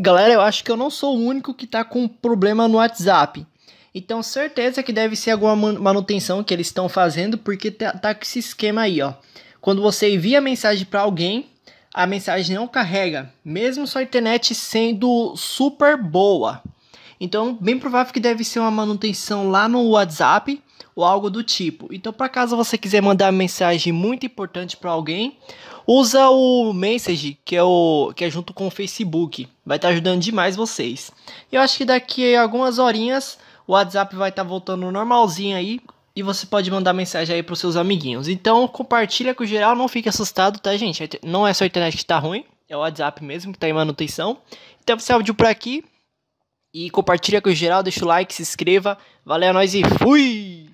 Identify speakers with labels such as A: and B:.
A: Galera, eu acho que eu não sou o único que tá com problema no WhatsApp. Então, certeza que deve ser alguma manutenção que eles estão fazendo, porque tá, tá com esse esquema aí, ó. Quando você envia mensagem para alguém, a mensagem não carrega, mesmo sua internet sendo super boa. Então, bem provável que deve ser uma manutenção lá no WhatsApp ou algo do tipo. Então, para caso você quiser mandar mensagem muito importante para alguém, usa o Message, que é o que é junto com o Facebook. Vai estar tá ajudando demais vocês. Eu acho que daqui a algumas horinhas o WhatsApp vai estar tá voltando normalzinho aí e você pode mandar mensagem aí para os seus amiguinhos. Então, compartilha com o geral, não fique assustado, tá, gente? Não é só a internet que está ruim, é o WhatsApp mesmo que está em manutenção. Então, você áudio por aqui e compartilha com o geral, deixa o like, se
B: inscreva. Valeu, é nós e fui!